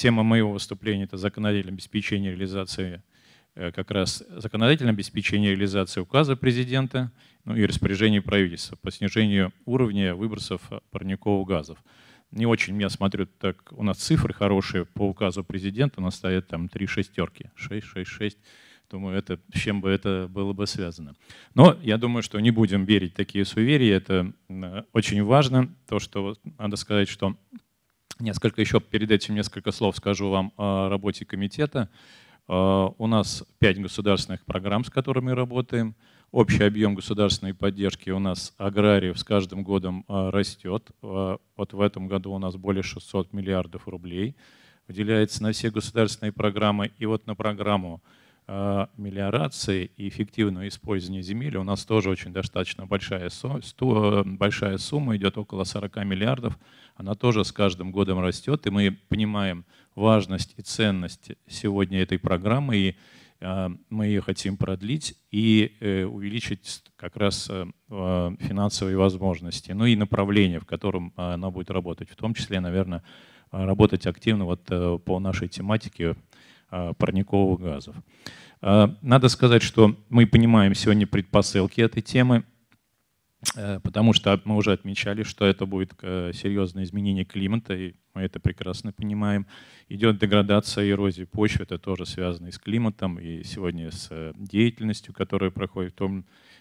тема моего выступления – это законодательное обеспечение реализации э, как раз законодательное обеспечение реализации указа президента ну, и распоряжений правительства по снижению уровня выбросов парниковых газов. Не очень, Меня смотрят так у нас цифры хорошие по указу президента, у нас стоят там три шестерки, 6, 6, 6. Думаю, это, с чем бы это было бы связано. Но я думаю, что не будем верить в такие суеверия. Это э, очень важно. То, что надо сказать, что Несколько еще перед этим несколько слов скажу вам о работе комитета. Э, у нас пять государственных программ, с которыми работаем. Общий объем государственной поддержки у нас аграриев с каждым годом э, растет. Э, вот в этом году у нас более 600 миллиардов рублей выделяется на все государственные программы. И вот на программу Э, мелиорации и эффективного использования земель у нас тоже очень достаточно большая, большая сумма, идет около 40 миллиардов. Она тоже с каждым годом растет, и мы понимаем важность и ценность сегодня этой программы, и э, мы ее хотим продлить и э, увеличить как раз финансовые возможности, ну и направление, в котором она будет работать, в том числе, наверное, работать активно вот по нашей тематике Э, парниковых газов. Э, надо сказать, что мы понимаем сегодня предпосылки этой темы, э, потому что мы уже отмечали, что это будет серьезное изменение климата, и мы это прекрасно понимаем. Идет деградация и эрозия почвы, это тоже связано и с климатом, и сегодня с деятельностью, которая проходит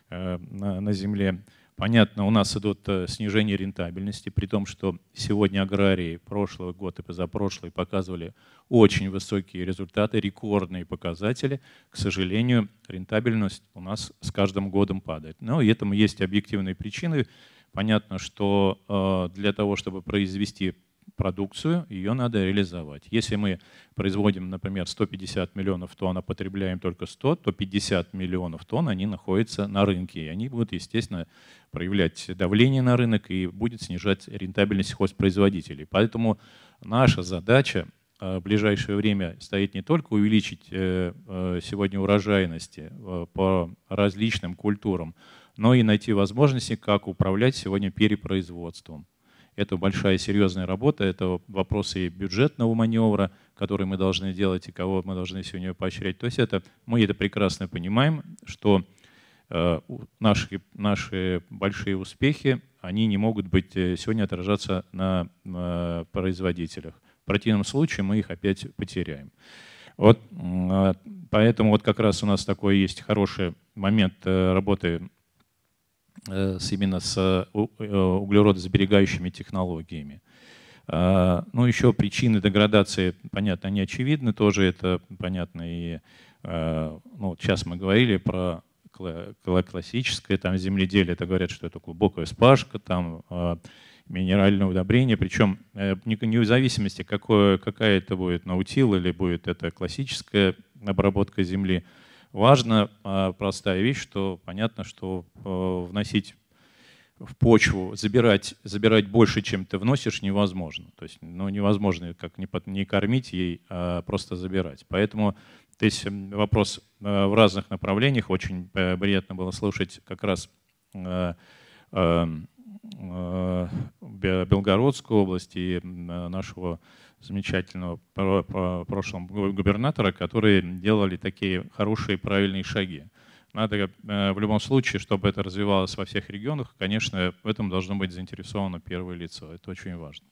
на Земле. Понятно, у нас идут э, снижение рентабельности, при том, что сегодня аграрии прошлого года и позапрошлый показывали очень высокие результаты, рекордные показатели. К сожалению, рентабельность у нас с каждым годом падает. Но и этому есть объективные причины. Понятно, что э, для того, чтобы произвести продукцию, ее надо реализовать. Если мы производим, например, 150 миллионов тонн, а потребляем только 100, то 50 миллионов тонн они находятся на рынке, и они будут, естественно, проявлять давление на рынок и будет снижать рентабельность хозпроизводителей. Поэтому наша задача э, в ближайшее время стоит не только увеличить э, э, сегодня урожайности по различным культурам, но и найти возможности, как управлять сегодня перепроизводством. Это большая серьезная работа, это вопросы бюджетного маневра, который мы должны делать и кого мы должны сегодня поощрять. То есть это, мы это прекрасно понимаем, что э, наши, наши большие успехи, они не могут быть э, сегодня отражаться на производителях. В противном случае мы их опять потеряем. Вот, а, поэтому вот как раз у нас такой есть хороший момент э, работы Э, с, именно с э, э, углеродосберегающими технологиями. А, ну, еще причины деградации, понятно, они очевидны тоже, это понятно и, а, ну, сейчас мы говорили про классическое там земледелие, это говорят, что это глубокая спашка, там а, минеральное удобрение, причем не в зависимости, какое, какая это будет наутил или будет это классическая обработка земли, Важна а, простая вещь, что понятно, что а, вносить в почву, забирать, забирать больше, чем ты вносишь, невозможно. То есть ну, невозможно как не, под, не кормить ей, а просто забирать. Поэтому то есть, вопрос а, в разных направлениях. Очень э, приятно было слушать как раз Э, Белгородской области и э, нашего замечательного прошлого губернатора, которые делали такие хорошие правильные шаги. Надо э, в любом случае, чтобы это развивалось во всех регионах, конечно, в этом должно быть заинтересовано первое лицо. Это очень важно.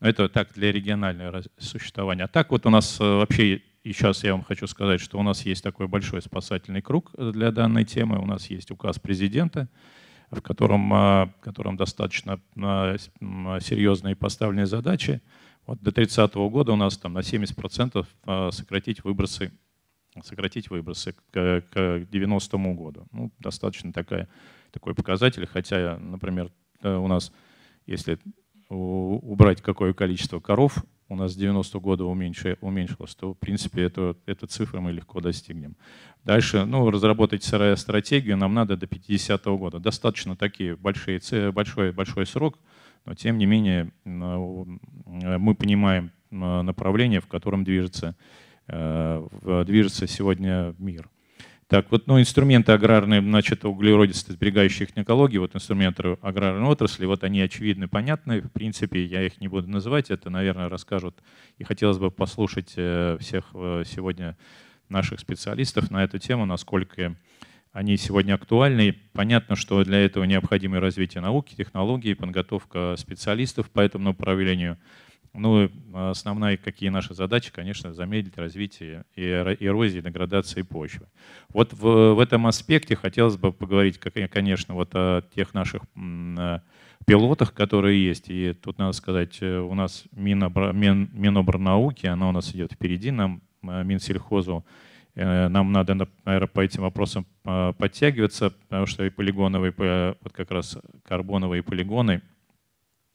Но это так для регионального существования. А так вот у нас вообще, и сейчас я вам хочу сказать, что у нас есть такой большой спасательный круг для данной темы. У нас есть указ президента, в котором, а, в котором достаточно а, серьезные поставленные задачи. Вот до 30 -го года у нас там на 70% а, сократить выбросы, сократить выбросы к, к 90 году. Ну, достаточно такая, такой показатель, хотя, например, э, у нас, если убрать какое количество коров у нас с 90 года уменьшилось, то, в принципе, эту, эту цифру мы легко достигнем. Дальше, ну, разработать сырая стратегию нам надо до 50 -го года. Достаточно такие большие, большой, большой срок, но тем не менее э, мы понимаем направление, в котором движется, э, движется сегодня мир. Так, вот ну, инструменты аграрные, значит, углеродистые сберегающие технологии, вот инструменты аграрной отрасли, вот они очевидны, понятны, в принципе, я их не буду называть, это, наверное, расскажут. И хотелось бы послушать э, всех э, сегодня наших специалистов на эту тему, насколько они сегодня актуальны. понятно, что для этого необходимо развитие науки, технологий, подготовка специалистов по этому направлению. Ну, основная, какие наши задачи, конечно, замедлить развитие и эрозии, деградации почвы. Вот в, в этом аспекте хотелось бы поговорить, конечно, вот о тех наших пилотах, которые есть. И тут надо сказать, у нас Минобр, Мин, Минобрнауки, она у нас идет впереди, нам э, Минсельхозу, э, нам надо, наверное, по этим вопросам э, подтягиваться, потому что и полигоновые, вот как раз карбоновые полигоны —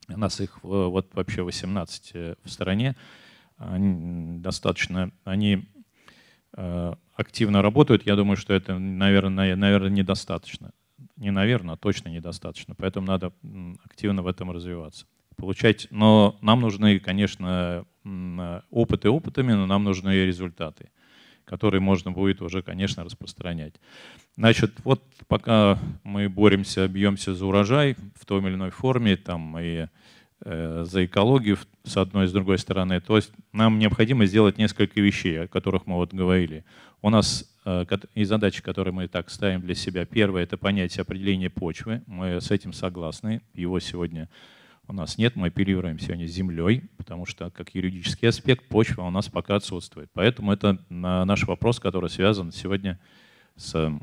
у нас их э, вот вообще 18 э, в стране. Они достаточно, они э, активно работают. Я думаю, что это, наверное, наверное, недостаточно. Не наверное, а точно недостаточно. Поэтому надо активно в этом развиваться. Получать, но нам нужны, конечно, опыты опытами, но нам нужны и результаты которые можно будет уже, конечно, распространять. Значит, вот пока мы боремся, бьемся за урожай в той или иной форме, там и э, за экологию с одной и с другой стороны. То есть нам необходимо сделать несколько вещей, о которых мы вот говорили. У нас э, и задачи, которые мы так ставим для себя. Первое – это понятие определения почвы. Мы с этим согласны. Его сегодня у нас нет, мы оперируем сегодня землей, потому что как юридический аспект почва у нас пока отсутствует. Поэтому это наш вопрос, который связан сегодня с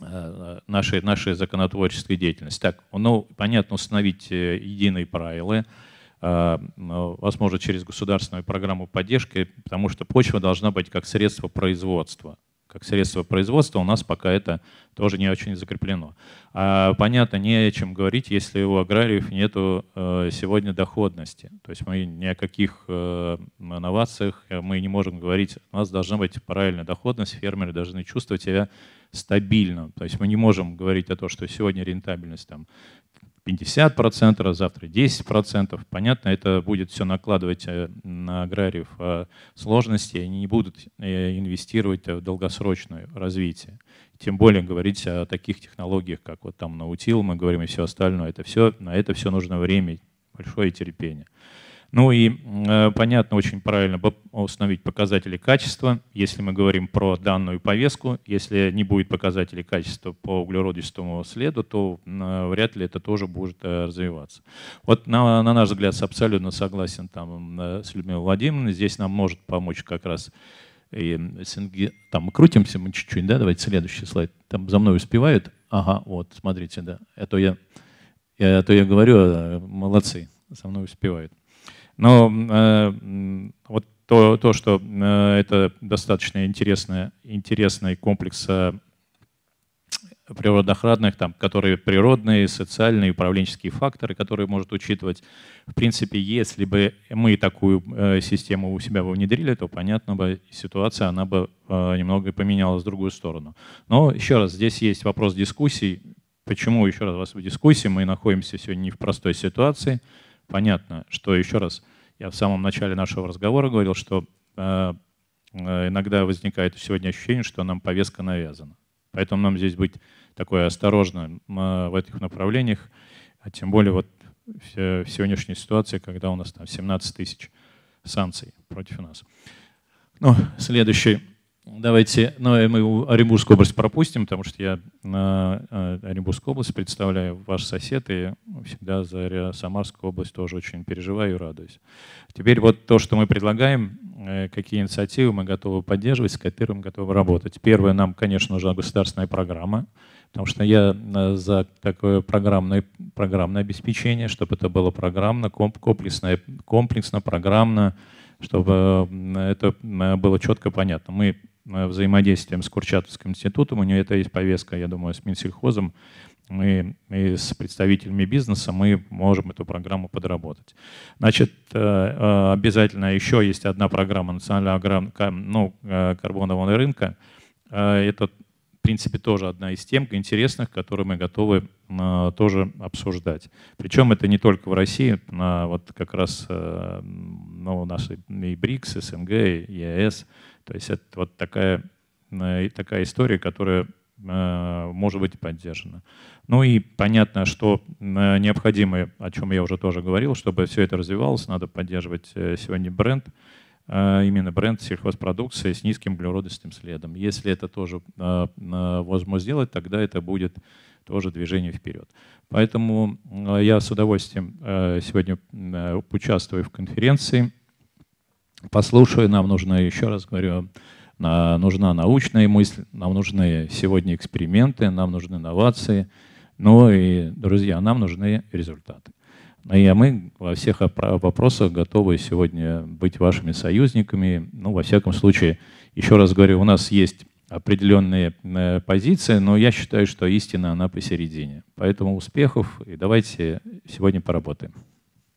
э, нашей, нашей законотворческой деятельностью. Так, ну, понятно, установить э, единые правила, э, ну, возможно, через государственную программу поддержки, потому что почва должна быть как средство производства как средство производства, у нас пока это тоже не очень закреплено. А, понятно, не о чем говорить, если у аграриев нет э, сегодня доходности. То есть мы ни о каких э, инновациях э, мы не можем говорить. У нас должна быть правильная доходность, фермеры должны чувствовать себя стабильно. То есть мы не можем говорить о том, что сегодня рентабельность там, 50%, а завтра 10%. Понятно, это будет все накладывать э, на аграриев э, сложности, они не будут э, инвестировать в долгосрочное развитие. Тем более говорить о таких технологиях, как вот там наутил, мы говорим и все остальное. Это все, на это все нужно время, большое терпение. Ну и э, понятно, очень правильно установить показатели качества, если мы говорим про данную повестку. Если не будет показателей качества по углеродистому следу, то э, вряд ли это тоже будет э, развиваться. Вот на, на наш взгляд, абсолютно согласен там, с Людмилой Владимировной. Здесь нам может помочь как раз и СНГ. Там мы крутимся, мы чуть-чуть, да, давайте следующий слайд. Там за мной успевают. Ага, вот, смотрите, да. Это а я, я, это а я говорю, а, молодцы, за мной успевают. Но э, вот то, то что э, это достаточно интересный, интересный комплекс э, природоохранных, там, которые природные, социальные, управленческие факторы, которые может учитывать. В принципе, если бы мы такую э, систему у себя бы внедрили, то, понятно бы, ситуация, она бы э, немного поменялась в другую сторону. Но еще раз, здесь есть вопрос дискуссий. Почему, еще раз, у вас в дискуссии, мы находимся сегодня не в простой ситуации, понятно, что еще раз, я в самом начале нашего разговора говорил, что э, э иногда возникает сегодня ощущение, что нам повестка навязана. Поэтому нам здесь быть такое осторожно э, в этих направлениях, а тем более вот в, в сегодняшней ситуации, когда у нас там 17 тысяч санкций против нас. Ну, следующий Давайте, но ну, мы Оренбургскую область пропустим, потому что я на э, э, Оренбургскую область представляю ваш сосед, и всегда за Самарскую область тоже очень переживаю и радуюсь. Теперь вот то, что мы предлагаем, э, какие инициативы мы готовы поддерживать, с которыми мы готовы работать. Первое, нам, конечно, нужна государственная программа, потому что я за такое программное, программное обеспечение, чтобы это было программно, комплексно, комплексно программно, чтобы это было четко понятно. Мы Э, взаимодействием с Курчатовским институтом. У нее это есть повестка, я думаю, с Минсельхозом мы и с представителями бизнеса мы можем эту программу подработать. Значит, э, э, обязательно еще есть одна программа национального аграр... ну, карбонового рынка. Это, в принципе, тоже одна из тем интересных, которые мы готовы тоже обсуждать. Причем это не только в России, на вот как раз ну, наши и БРИКС, СНГ, и ЕС – то есть это вот такая, э, такая история, которая э, может быть поддержана. Ну и понятно, что э, необходимо, о чем я уже тоже говорил, чтобы все это развивалось, надо поддерживать сегодня бренд, именно бренд сельхозпродукции с низким углеродистым следом. Если это тоже возможно сделать, тогда это будет тоже движение вперед. Поэтому я с удовольствием сегодня участвую в конференции послушаю, нам нужно, еще раз говорю, нужна научная мысль, нам нужны сегодня эксперименты, нам нужны инновации, ну и, друзья, нам нужны результаты. Ну и мы во всех вопросах готовы сегодня быть вашими союзниками. Ну, во всяком случае, еще раз говорю, у нас есть определенные э, позиции, но я считаю, что истина, она посередине. Поэтому успехов и давайте сегодня поработаем.